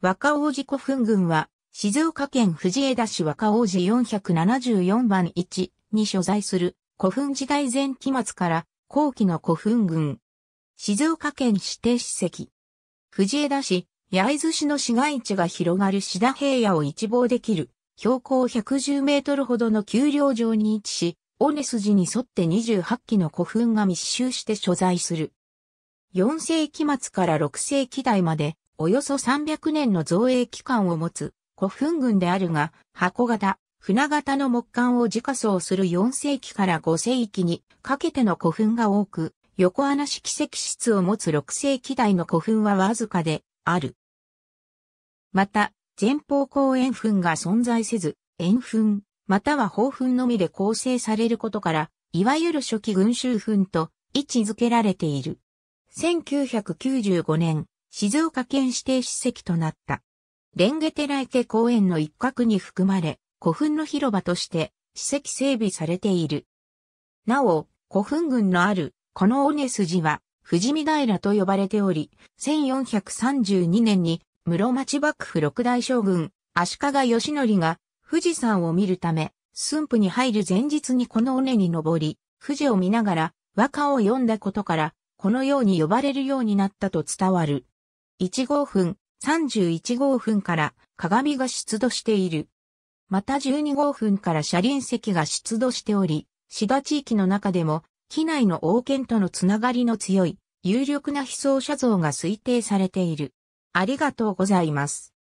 若王子古墳群は、静岡県藤枝市若王子474番1に所在する古墳時代前期末から後期の古墳群。静岡県指定史跡。藤枝市、八重津市の市街地が広がる志田平野を一望できる、標高110メートルほどの丘陵上に位置し、尾根筋に沿って28基の古墳が密集して所在する。4世紀末から6世紀代までおよそ300年の造営期間を持つ古墳群であるが、箱型、船型の木管を自家層する4世紀から5世紀にかけての古墳が多く、横穴式石室を持つ6世紀代の古墳はわずかである。また、前方後円墳が存在せず、円墳、または宝墳のみで構成されることから、いわゆる初期群衆墳と位置づけられている。1995年、静岡県指定史跡となった。レンゲ寺池公園の一角に含まれ、古墳の広場として史跡整備されている。なお、古墳群のあるこの尾根筋は富士見平と呼ばれており、1432年に室町幕府六大将軍足利義則が富士山を見るため、駿府に入る前日にこの尾根に登り、富士を見ながら和歌を読んだことから、このように呼ばれるようになったと伝わる。1号分、31号分から鏡が出土している。また12号分から車輪石が出土しており、芝地域の中でも、機内の王権とのつながりの強い、有力な被葬者像が推定されている。ありがとうございます。